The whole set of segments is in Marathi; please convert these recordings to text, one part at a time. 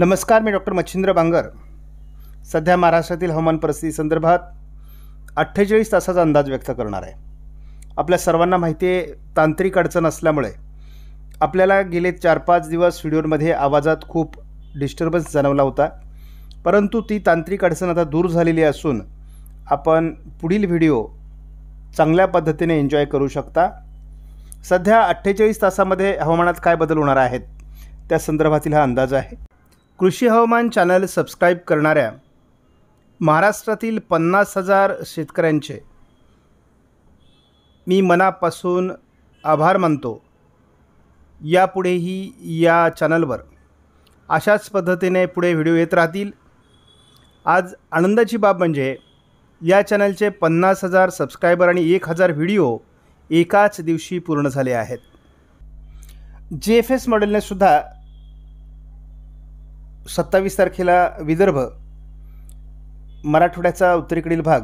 नमस्कार मी डॉक्टर मच्छिंद्र बांगर सध्या महाराष्ट्रातील हवामान परिस्थितीसंदर्भात संदर्भात अठ्ठेचाळीस तासाचा अंदाज व्यक्त करणार आहे आपल्या सर्वांना माहिती आहे तांत्रिक अडचण असल्यामुळे आपल्याला गेले चार पाच दिवस व्हिडिओमध्ये आवाजात खूप डिस्टर्बन्स जाणवला होता परंतु ती तांत्रिक अडचण आता दूर झालेली असून आपण पुढील व्हिडिओ चांगल्या पद्धतीने एन्जॉय करू शकता सध्या अठ्ठेचाळीस तासामध्ये हवामानात काय बदल होणार आहेत त्या संदर्भातील हा अंदाज आहे कृषी हवामान चॅनल सबस्क्राईब करणाऱ्या महाराष्ट्रातील पन्नास हजार शेतकऱ्यांचे मी मनापासून आभार मानतो यापुढेही या चॅनलवर अशाच पद्धतीने पुढे व्हिडिओ येत राहतील आज आनंदाची बाब म्हणजे या चॅनलचे पन्नास हजार सबस्क्रायबर आणि एक हजार व्हिडिओ एकाच दिवशी पूर्ण झाले आहेत जे एफ एस मॉडेलनेसुद्धा सत्तावीस तारखेला विदर्भ मराठवाड्याचा उत्तरेकडील भाग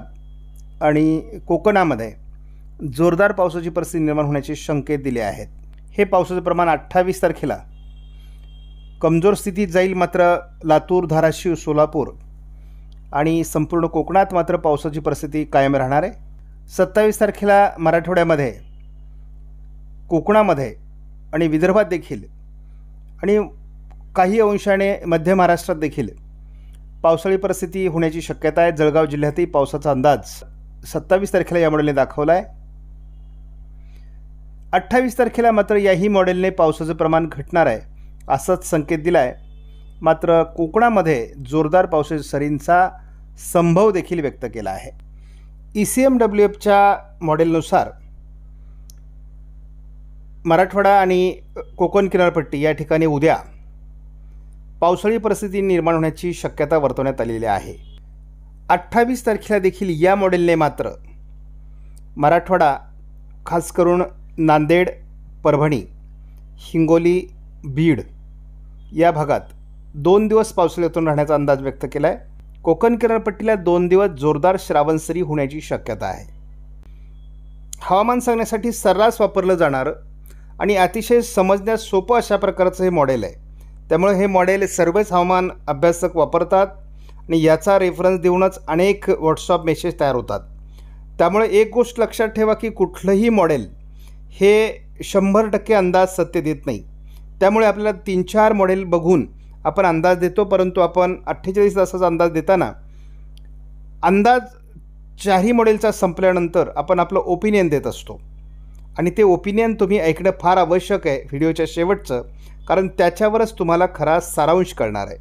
आणि कोकणामध्ये जोरदार पावसाची परिस्थिती निर्माण होण्याचे शंकेत दिले आहेत हे पावसाचं प्रमाण अठ्ठावीस तारखेला कमजोर स्थितीत जाईल मात्र लातूर धाराशिव सोलापूर आणि संपूर्ण कोकणात मात्र पावसाची परिस्थिती कायम राहणार आहे सत्तावीस तारखेला मराठवाड्यामध्ये कोकणामध्ये आणि विदर्भात देखील आणि काही अंशाने मध्य महाराष्ट्रात देखील पावसाळी परिस्थिती होण्याची शक्यता आहे जळगाव जिल्ह्यातही पावसाचा अंदाज सत्तावीस तारखेला या मॉडेलने दाखवला आहे अठ्ठावीस तारखेला मात्र याही मॉडेलने पावसाचं प्रमाण घटणार आहे असाच संकेत दिला आहे मात्र कोकणामध्ये जोरदार पावसाच्या सरींचा संभव देखील व्यक्त केला आहे ई सी एम डब्ल्यू एफच्या मॉडेलनुसार मराठवाडा आणि कोकण किनारपट्टी या ठिकाणी उद्या पावसाळी परिस्थिती निर्माण होण्याची शक्यता वर्तवण्यात आलेली आहे अठ्ठावीस तारखेला देखील या मॉडेलने मात्र मराठवाडा खास करून नांदेड परभणी हिंगोली बीड या भागात दोन दिवस पावसाळ्यातून राहण्याचा अंदाज व्यक्त केला आहे कोकण किनारपट्टीला दोन दिवस जोरदार श्रावणसरी होण्याची शक्यता आहे हवामान सांगण्यासाठी सर्रास वापरलं जाणारं आणि अतिशय समजण्यास सोपं अशा प्रकारचं हे मॉडेल आहे त्यामुळे हे मॉडेल सर्वच हवामान अभ्यासक वापरतात आणि याचा रेफरन्स देऊनच अनेक व्हॉट्सअप मेसेज तयार होतात त्यामुळे एक गोष्ट लक्षात ठेवा की कुठलंही मॉडेल हे शंभर टक्के अंदाज सत्य देत नाही त्यामुळे आपल्याला तीन चार मॉडेल बघून आपण अंदाज देतो परंतु आपण अठ्ठेचाळीस तासाचा अंदाज देताना अंदाज चारही मॉडेलचा संपल्यानंतर आपण आपलं ओपिनियन देत असतो आणि ते ओपिनियन तुम्ही ऐकणं फार आवश्यक आहे व्हिडिओच्या शेवटचं कारण त्याच्यावरच तुम्हाला खरा सारांश कळणार आहे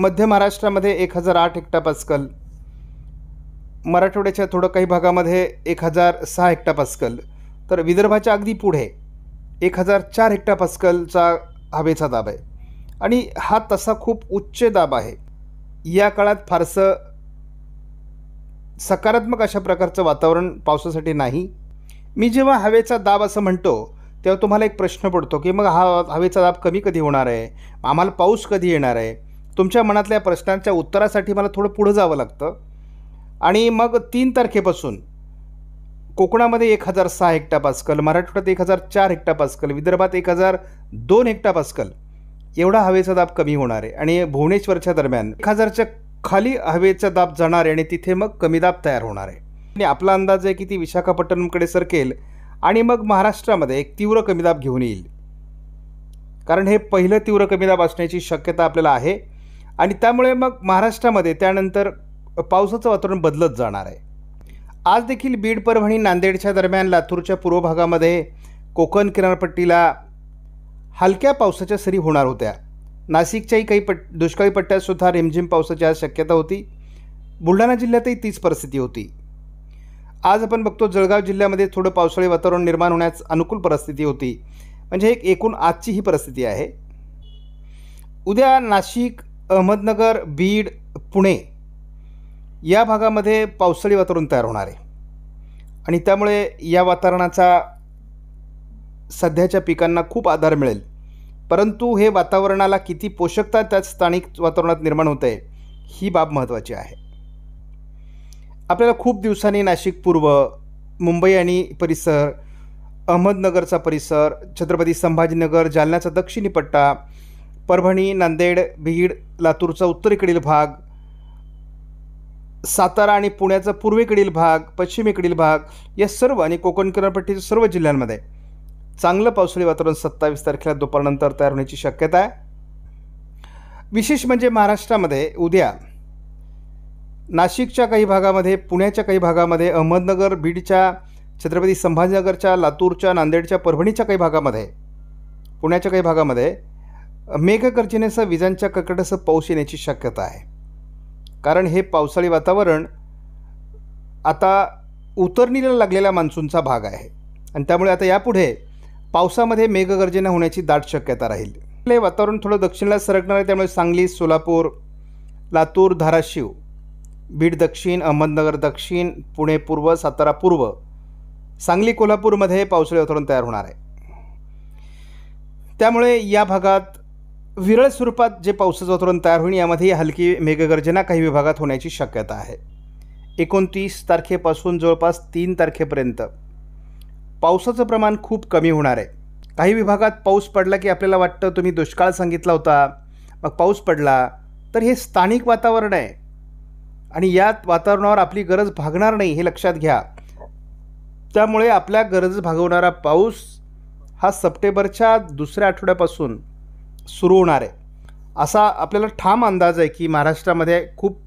मध्य महाराष्ट्रामध्ये एक हजार आठ हेक्टा मराठवाड्याच्या थोडं काही भागामध्ये एक हजार सहा हेक्टा तर विदर्भाच्या अगदी पुढे एक हजार चार हेक्टा हवेचा दाब आहे आणि हा तसा खूप उच्च दाब आहे या काळात फारसं सकारात्मक अशा प्रकारचं वातावरण पावसासाठी नाही मी जेव्हा हवेचा दाब असं म्हणतो तेव्हा तुम्हाला एक प्रश्न पडतो की मग हा हवेचा दाब कमी कधी होणार आहे आम्हाला पाऊस कधी येणार आहे तुमच्या मनातल्या प्रश्नांच्या उत्तरासाठी मला थोडं पुढं जावं लागतं आणि मग तीन तारखेपासून कोकणामध्ये एक हजार सहा हेक्टा पासकल मराठवाड्यात एक हजार चार हेक्टा पासकल विदर्भात एक हजार दोन हेक्टा पासकल एवढा हवेचा दाब कमी होणार आहे आणि भुवनेश्वरच्या दरम्यान एक हजारच्या खाली हवेचा दाब जाणार आहे आणि तिथे मग कमी दाब तयार होणार आहे आणि आपला अंदाज आहे की ती विशाखापट्टणमकडे सरकेल आणि मग महाराष्ट्रामध्ये एक तीव्र कमीदाब घेऊन येईल कारण हे पहिलं तीव्र कमीदाब असण्याची शक्यता आपल्याला आहे आणि त्यामुळे मग महाराष्ट्रामध्ये त्यानंतर पावसाचं वातावरण बदलत जाणार आहे आज देखील बीड परभणी नांदेडच्या दरम्यान लातूरच्या पूर्व भागामध्ये कोकण किनारपट्टीला हलक्या पावसाच्या सरी होणार होत्या नाशिकच्याही काही पट दुष्काळी पट्ट्यातसुद्धा रिमझिम पावसाची आज शक्यता होती बुलढाणा जिल्ह्यातही तीच परिस्थिती होती आज आपण बघतो जळगाव जिल्ह्यामध्ये थोडं पावसाळी वातावरण निर्माण होण्यास अनुकूल परिस्थिती होती म्हणजे एक एकूण आजची ही परिस्थिती आहे उद्या नाशिक अहमदनगर बीड पुणे या भागामध्ये पावसाळी वातावरण तयार होणार आहे आणि त्यामुळे या वातावरणाचा सध्याच्या पिकांना खूप आधार मिळेल परंतु हे वातावरणाला किती पोषकता त्याच स्थानिक वातावरणात निर्माण होत आहे ही बाब महत्त्वाची आहे आपल्याला खूप दिवसांनी नाशिक पूर्व मुंबई आणि परिसर अहमदनगरचा परिसर छत्रपती संभाजीनगर जालन्याचा दक्षिणी पट्टा परभणी नांदेड बीड लातूरचा उत्तरेकडील भाग सातारा आणि पुण्याचा पूर्वेकडील भाग पश्चिमेकडील भाग या सर्व आणि कोकण किनारपट्टीच्या सर्व जिल्ह्यांमध्ये चांगलं पावसाळी वातावरण सत्तावीस तारखेला दुपारनंतर तयार होण्याची शक्यता आहे विशेष म्हणजे महाराष्ट्रामध्ये उद्या नाशिकच्या काही भागामध्ये पुण्याच्या काही भागामध्ये अहमदनगर बीडच्या छत्रपती संभाजीनगरच्या लातूरच्या नांदेडच्या परभणीच्या काही भागामध्ये पुण्याच्या काही भागामध्ये मेघगर्जनेसह विजांच्या कडकडसह पाऊस येण्याची शक्यता आहे कारण हे पावसाळी वातावरण आता उतरणीला लागलेला मान्सूनचा भाग आहे आणि त्यामुळे आता यापुढे पावसामध्ये मेघगर्जना होण्याची दाट शक्यता राहील हे वातावरण थोडं दक्षिणला सरकणार आहे त्यामुळे सांगली सोलापूर लातूर धाराशिव बीड दक्षिण अहमदनगर दक्षिण पुणे पूर्व सातारा पूर्व सांगली कोल्हापूरमध्ये पावसाळी वातावरण तयार होणार आहे त्यामुळे या भागात विरळ स्वरूपात जे पावसाचं वातावरण तयार होईल यामध्ये हलकी मेघगर्जना काही विभागात होण्याची शक्यता आहे एकोणतीस तारखेपासून जवळपास तीन तारखेपर्यंत पावसाचं प्रमाण खूप कमी होणार आहे काही विभागात पाऊस पडला की आपल्याला वाटतं तुम्ही दुष्काळ सांगितला होता मग पाऊस पडला तर हे स्थानिक वातावरण आहे आणि यात वातावरणावर आपली गरज भागणार नाही हे लक्षात घ्या त्यामुळे आपल्या गरज भागवणारा पाऊस हा सप्टेंबरच्या दुसऱ्या आठवड्यापासून सुरू होणार आहे असा आपल्याला ठाम अंदाज आहे की महाराष्ट्रामध्ये खूप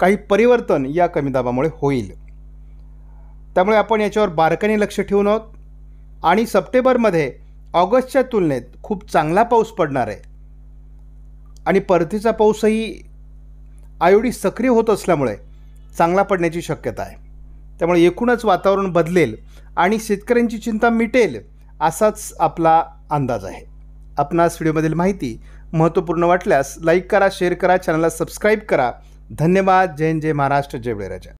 काही परिवर्तन या कमी दाबामुळे होईल त्यामुळे आपण याच्यावर बारकाने लक्ष ठेवून आहोत आणि सप्टेंबरमध्ये ऑगस्टच्या तुलनेत खूप चांगला पाऊस पडणार आहे आणि परतीचा पाऊसही आयोडी सक्रिय होत असल्यामुळे चांगला पडण्याची शक्यता आहे त्यामुळे एकूणच वातावरण बदलेल आणि शेतकऱ्यांची चिंता मिटेल असाच आपला अंदाज आहे आपणास व्हिडिओमधील माहिती महत्त्वपूर्ण वाटल्यास लाईक करा शेअर करा चॅनलला सबस्क्राईब करा धन्यवाद जय जय महाराष्ट्र जय बळीराजा